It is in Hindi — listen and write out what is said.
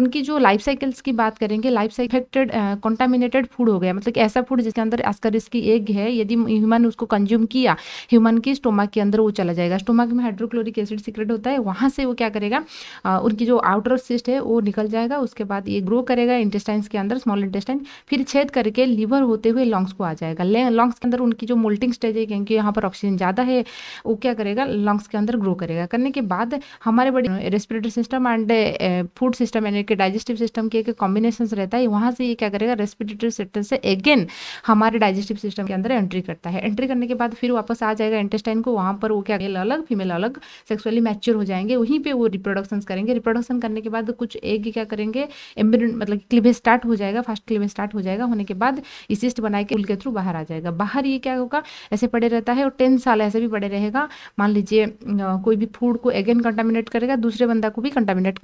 उनकी जो लाइफ साइकिल्स की बात करेंगे लाइफ इफेक्टेड कॉन्टामिनेटेड फूड हो गया मतलब कि ऐसा फूड जिसके अंदर एस्करिस इसकी एग है यदि ह्यूमन उसको कंज्यूम किया ह्यूमन की स्टोमक के अंदर वो चला जाएगा स्टोमक में हाइड्रोक्लोरिक एसिड सीक्रेट होता है वहाँ से वो क्या करेगा आ, उनकी जो आउटर सिस्ट है वो निकल जाएगा उसके बाद ये ग्रो करेगा इंटेस्टाइन्स के अंदर स्मॉल इंटेस्टाइन फिर छेद करके लीवर होते हुए लंग्स को आ जाएगा लंग्स के अंदर उनकी जो मोल्टिंग स्टेज है क्योंकि यहाँ पर ऑक्सीजन ज़्यादा है वो क्या करेगा लंग्स के अंदर ग्रो करेगा करने के बाद हमारे बड़े respiratory system and food system यानी करके डाइजेस्टिव सिस्टम के एक कॉम्बिनेशन रहता है वहाँ से ये क्या करेगा रेस्पिरेटरी सिस्टम से अगेन हमारे डाइजेस्टिव सिस्टम के अंदर एंट्री करता है एंट्री करने के बाद फिर वापस आ जाएगा इंटेस्टाइन को वहाँ पर वो क्या मेल अलग फीमेल अलग सेक्सुअली मैच्योर हो जाएंगे वहीं पर वो रिप्रोडक्शन करेंगे रिप्रोडक्शन करने के बाद कुछ एग क्या करेंगे एम्बिडेंट मतलब क्लिवेज स्टार्ट हो जाएगा फास्ट क्लिबे स्टार्ट हो जाएगा होने के बाद इसिस्ट बना के उनके थ्रू बाहर आ जाएगा बाहर ये क्या होगा ऐसे पड़े रहता है और टेन साल ऐसे भी पड़े रहेगा मान लीजिए कोई भी फूड को अगेन कंटामिनेट करेगा दूसरे बंदा को भी कंटामिनेट